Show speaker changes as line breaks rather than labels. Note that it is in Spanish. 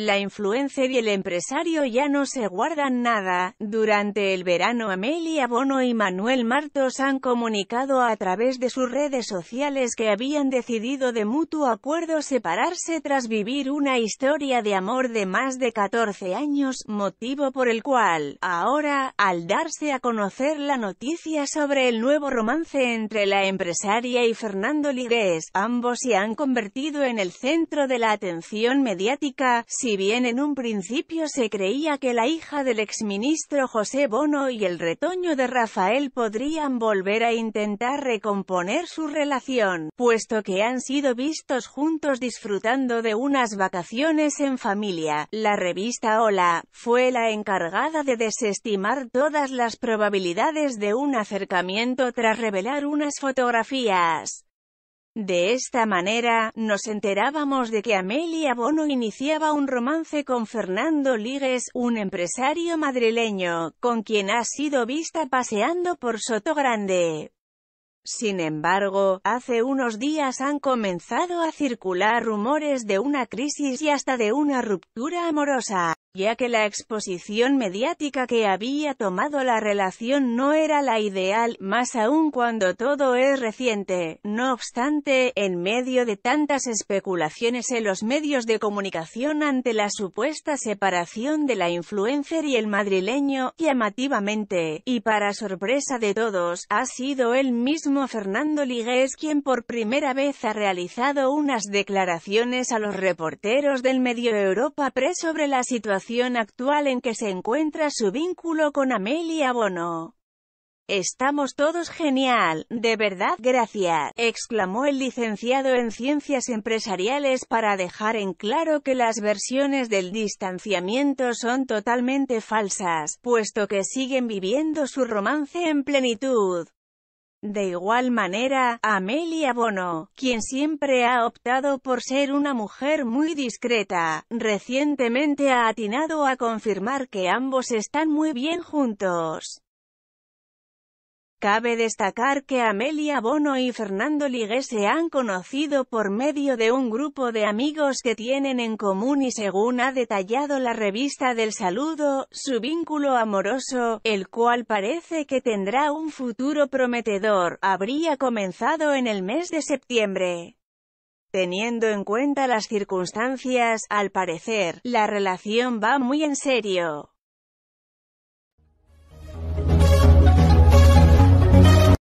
La influencer y el empresario ya no se guardan nada. Durante el verano Amelia Bono y Manuel Martos han comunicado a través de sus redes sociales que habían decidido de mutuo acuerdo separarse tras vivir una historia de amor de más de 14 años, motivo por el cual, ahora, al darse a conocer la noticia sobre el nuevo romance entre la empresaria y Fernando Ligres, ambos se han convertido en el centro de la atención mediática, si bien en un principio se creía que la hija del exministro José Bono y el retoño de Rafael podrían volver a intentar recomponer su relación, puesto que han sido vistos juntos disfrutando de unas vacaciones en familia, la revista Hola, fue la encargada de desestimar todas las probabilidades de un acercamiento tras revelar unas fotografías de esta manera, nos enterábamos de que Amelia Bono iniciaba un romance con Fernando Ligues, un empresario madrileño, con quien ha sido vista paseando por Soto Grande. Sin embargo, hace unos días han comenzado a circular rumores de una crisis y hasta de una ruptura amorosa ya que la exposición mediática que había tomado la relación no era la ideal, más aún cuando todo es reciente. No obstante, en medio de tantas especulaciones en los medios de comunicación ante la supuesta separación de la influencer y el madrileño, llamativamente, y para sorpresa de todos, ha sido el mismo Fernando Ligués quien por primera vez ha realizado unas declaraciones a los reporteros del medio Europa Press sobre la situación actual en que se encuentra su vínculo con Amelia Bono. Estamos todos genial, de verdad, gracias, exclamó el licenciado en Ciencias Empresariales para dejar en claro que las versiones del distanciamiento son totalmente falsas, puesto que siguen viviendo su romance en plenitud. De igual manera, Amelia Bono, quien siempre ha optado por ser una mujer muy discreta, recientemente ha atinado a confirmar que ambos están muy bien juntos. Cabe destacar que Amelia Bono y Fernando Ligue se han conocido por medio de un grupo de amigos que tienen en común y según ha detallado la revista del saludo, su vínculo amoroso, el cual parece que tendrá un futuro prometedor, habría comenzado en el mes de septiembre. Teniendo en cuenta las circunstancias, al parecer, la relación va muy en serio.